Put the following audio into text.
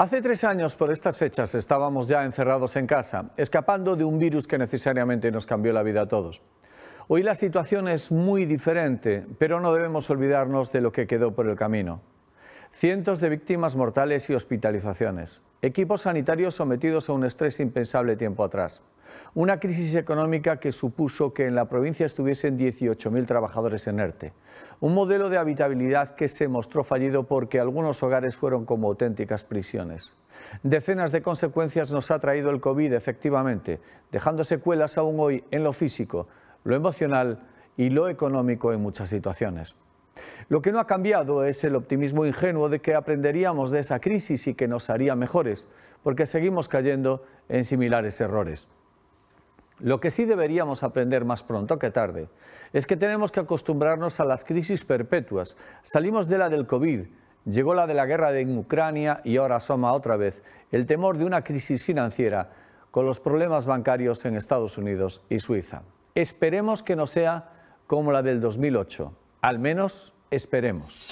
Hace tres años por estas fechas estábamos ya encerrados en casa, escapando de un virus que necesariamente nos cambió la vida a todos. Hoy la situación es muy diferente, pero no debemos olvidarnos de lo que quedó por el camino cientos de víctimas mortales y hospitalizaciones, equipos sanitarios sometidos a un estrés impensable tiempo atrás, una crisis económica que supuso que en la provincia estuviesen 18.000 trabajadores en ERTE, un modelo de habitabilidad que se mostró fallido porque algunos hogares fueron como auténticas prisiones. Decenas de consecuencias nos ha traído el COVID efectivamente, dejando secuelas aún hoy en lo físico, lo emocional y lo económico en muchas situaciones. Lo que no ha cambiado es el optimismo ingenuo de que aprenderíamos de esa crisis y que nos haría mejores, porque seguimos cayendo en similares errores. Lo que sí deberíamos aprender más pronto que tarde es que tenemos que acostumbrarnos a las crisis perpetuas. Salimos de la del COVID, llegó la de la guerra en Ucrania y ahora asoma otra vez el temor de una crisis financiera con los problemas bancarios en Estados Unidos y Suiza. Esperemos que no sea como la del 2008, al menos Esperemos.